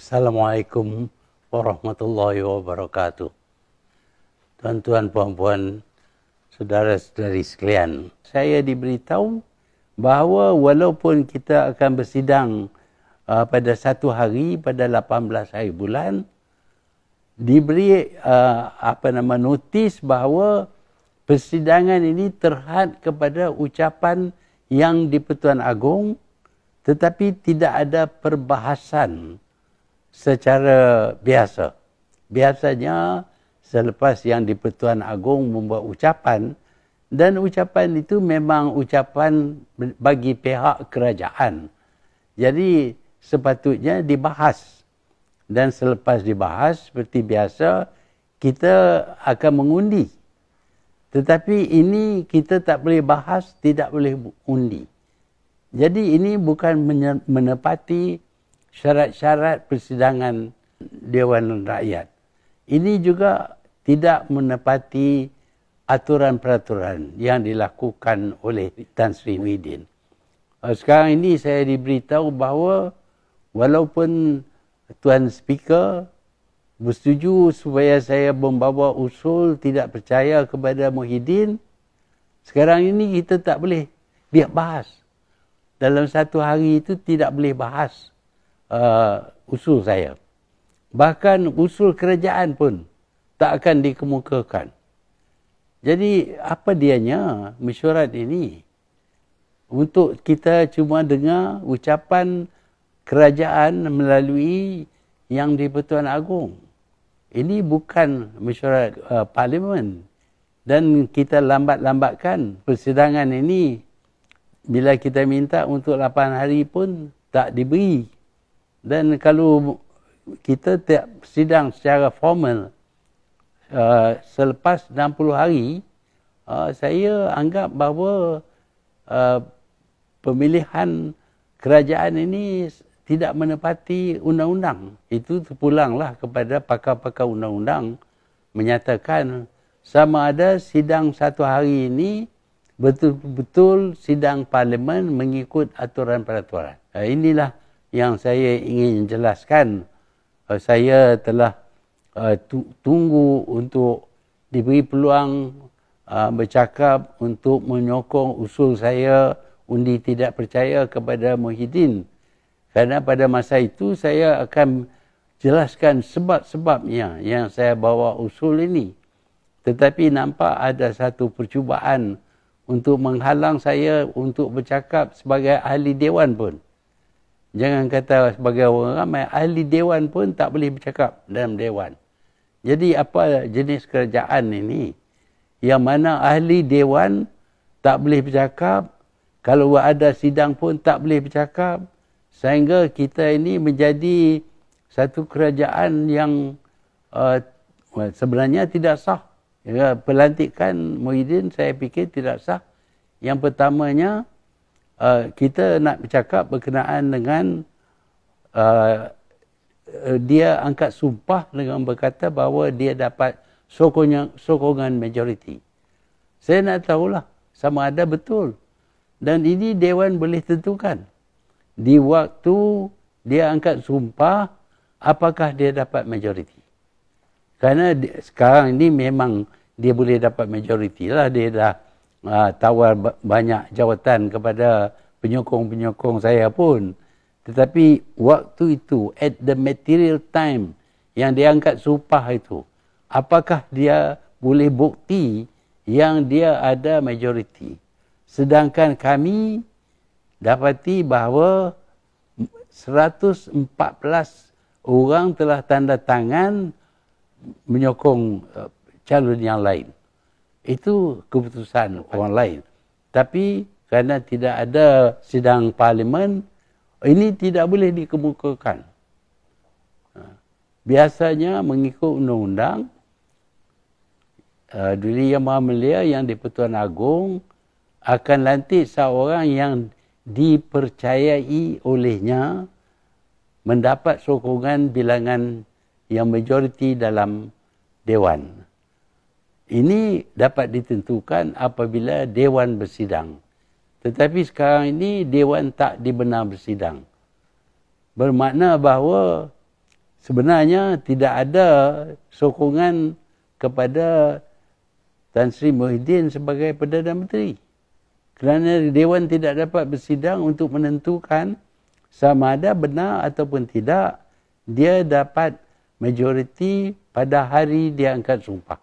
Assalamualaikum warahmatullahi wabarakatuh. Tuan-tuan, puan-puan, saudara-saudari sekalian. Saya diberitahu bahawa walaupun kita akan bersidang uh, pada satu hari pada 18 hari bulan, diberi uh, apa nama notis bahawa persidangan ini terhad kepada ucapan yang di Pertuan Agong tetapi tidak ada perbahasan secara biasa. Biasanya selepas yang di-Pertuan Agong membuat ucapan dan ucapan itu memang ucapan bagi pihak kerajaan. Jadi sepatutnya dibahas. Dan selepas dibahas seperti biasa kita akan mengundi. Tetapi ini kita tak boleh bahas, tidak boleh undi. Jadi ini bukan menepati syarat-syarat persidangan Dewan Rakyat. Ini juga tidak menepati aturan-peraturan yang dilakukan oleh Tan Sri Muhyiddin. Eh, sekarang ini saya diberitahu bahawa walaupun Tuan Speaker bersetuju supaya saya membawa usul tidak percaya kepada Muhyiddin, sekarang ini kita tak boleh biar bahas. Dalam satu hari itu tidak boleh bahas uh, usul saya. Bahkan usul kerajaan pun tak akan dikemukakan. Jadi apa dianya mesyuarat ini? Untuk kita cuma dengar ucapan kerajaan melalui yang di Pertuan Agung. Ini bukan mesyuarat uh, parlimen. Dan kita lambat-lambatkan persidangan ini bila kita minta untuk 8 hari pun tak diberi dan kalau kita tiap sidang secara formal uh, selepas 60 hari, uh, saya anggap bahawa uh, pemilihan kerajaan ini tidak menepati undang-undang. Itu terpulanglah kepada pakar-pakar undang-undang menyatakan sama ada sidang satu hari ini betul-betul sidang parlimen mengikut aturan peraturan. Uh, inilah yang saya ingin jelaskan uh, saya telah uh, tu, tunggu untuk diberi peluang uh, bercakap untuk menyokong usul saya undi tidak percaya kepada Muhyiddin kerana pada masa itu saya akan jelaskan sebab-sebabnya yang saya bawa usul ini tetapi nampak ada satu percubaan untuk menghalang saya untuk bercakap sebagai ahli dewan pun. Jangan kata sebagai orang ramai, ahli dewan pun tak boleh bercakap dalam dewan. Jadi apa jenis kerajaan ini? Yang mana ahli dewan tak boleh bercakap, kalau ada sidang pun tak boleh bercakap, sehingga kita ini menjadi satu kerajaan yang uh, sebenarnya tidak sah. Ya, pelantikan Muhyiddin saya fikir tidak sah. Yang pertamanya, uh, kita nak bercakap berkenaan dengan uh, uh, dia angkat sumpah dengan berkata bahawa dia dapat sokongan, sokongan majoriti. Saya nak tahulah sama ada betul. Dan ini Dewan boleh tentukan. Di waktu dia angkat sumpah, apakah dia dapat majoriti. Karena sekarang ini memang dia boleh dapat majoriti lah. Dia dah uh, tawar banyak jawatan kepada penyokong-penyokong saya pun. Tetapi waktu itu, at the material time yang dia angkat sumpah itu, apakah dia boleh bukti yang dia ada majoriti? Sedangkan kami dapati bahawa 114 orang telah tanda tangan menyokong eh, calon yang lain itu keputusan orang lain. Tapi kerana tidak ada sidang parlimen, ini tidak boleh dikemukakan. Ha. Biasanya mengikut undang-undang, eh, Duli Yang Maha Mulia yang di-Pertuan Agong akan lantik seorang yang dipercayai olehnya mendapat sokongan bilangan yang majoriti dalam Dewan. Ini dapat ditentukan apabila dewan bersidang. Tetapi sekarang ini dewan tak dibenar bersidang. Bermakna bahawa sebenarnya tidak ada sokongan kepada Tan Sri Muhyiddin sebagai Perdana Menteri. Kerana dewan tidak dapat bersidang untuk menentukan sama ada benar ataupun tidak dia dapat majoriti pada hari dia angkat sumpah.